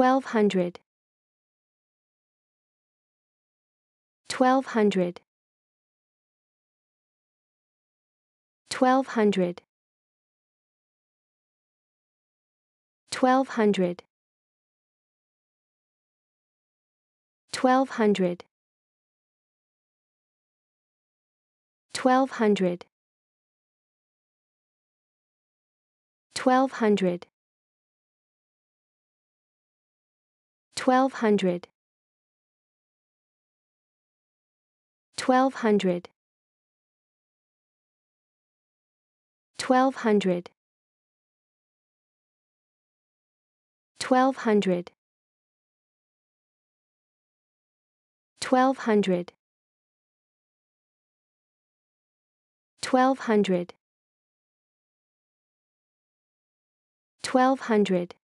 1200 1200 1200 1200 1200 1200 1200 1200 1200 1200 1200 1200 1200 1200